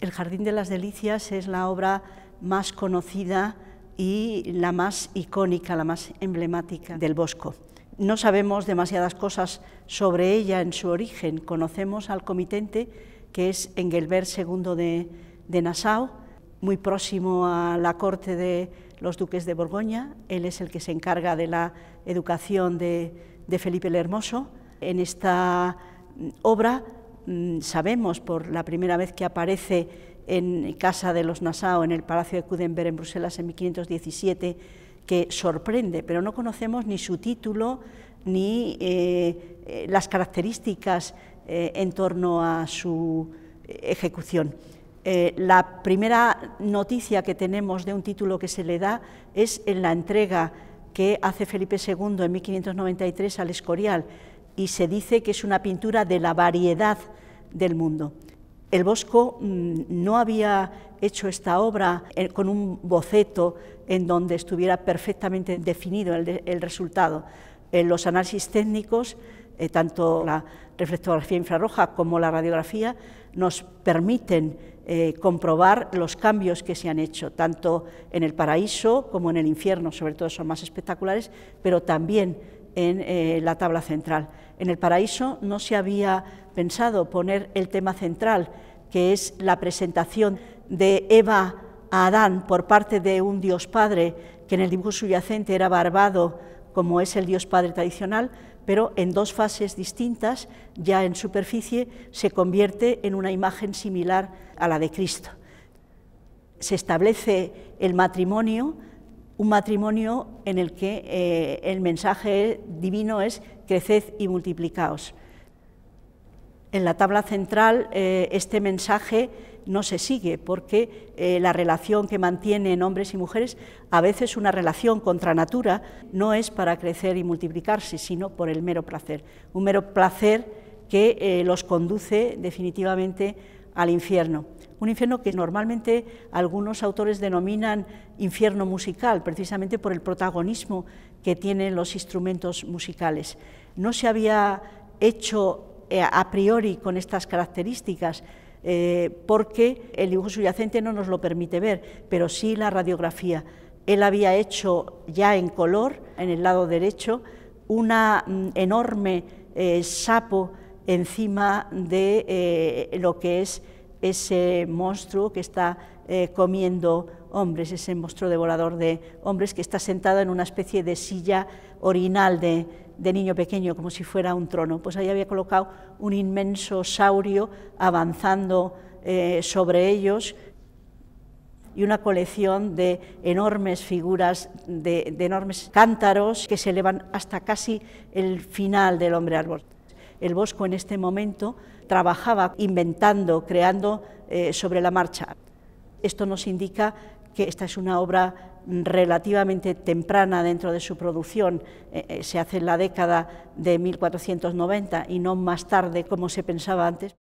El Jardín de las Delicias es la obra más conocida y la más icónica, la más emblemática del Bosco. No sabemos demasiadas cosas sobre ella en su origen. Conocemos al comitente, que es Engelbert II de, Nassau, muy próximo a la corte de los duques de Borgoña. Él es el que se encarga de la educación de Felipe el Hermoso. En esta obra Mm, sabemos por la primera vez que aparece en casa de los Nassau, en el Palacio de Kudenberg en Bruselas en 1517, que sorprende, pero no conocemos ni su título ni eh, eh, las características eh, en torno a su ejecución. la primera noticia que tenemos de un título que se le da es en la entrega que hace Felipe II en 1593 al Escorial, y se dice que es una pintura de la variedad del mundo. El Bosco mm, no había hecho esta obra eh, con un boceto en donde estuviera perfectamente definido el, resultado. Eh, los análisis técnicos, eh, tanto la reflectografía infrarroja como la radiografía, nos permiten comprobar los cambios que se han hecho, tanto en el paraíso como en el infierno, sobre todo son más espectaculares, pero también en eh, la tabla central. En el paraíso no se había pensado poner el tema central, que es la presentación de Eva a Adán por parte de un Dios Padre, que en el dibujo subyacente era barbado, como es el Dios Padre tradicional, pero en dos fases distintas, ya en superficie, se convierte en una imagen similar a la de Cristo. Se establece el matrimonio un matrimonio en el que eh, el mensaje divino es creced y multiplicaos. En la tabla central eh, este mensaje no se sigue porque eh, la relación que mantienen hombres y mujeres, a veces una relación contra natura, no es para crecer y multiplicarse, sino por el mero placer. Un mero placer que los conduce definitivamente al infierno un infierno que normalmente algunos autores denominan infierno musical, precisamente por el protagonismo que tienen los instrumentos musicales. No se había hecho eh, a priori con estas características, eh, porque el dibujo subyacente no nos lo permite ver, pero sí la radiografía. Él había hecho ya en color, en el lado derecho, una mm, enorme eh, sapo encima de lo que es ese monstruo que está eh, comiendo hombres, ese monstruo devorador de hombres que está sentado en una especie de silla orinal de, niño pequeño, como si fuera un trono. Pues ahí había colocado un inmenso saurio avanzando eh, sobre ellos y una colección de enormes figuras, de, enormes cántaros que se elevan hasta casi el final del hombre árbol el Bosco en este momento trabajaba inventando, creando eh, sobre la marcha. Esto nos indica que esta es una obra relativamente temprana dentro de su producción, eh, eh, se hace en la década de 1490 y no más tarde como se pensaba antes.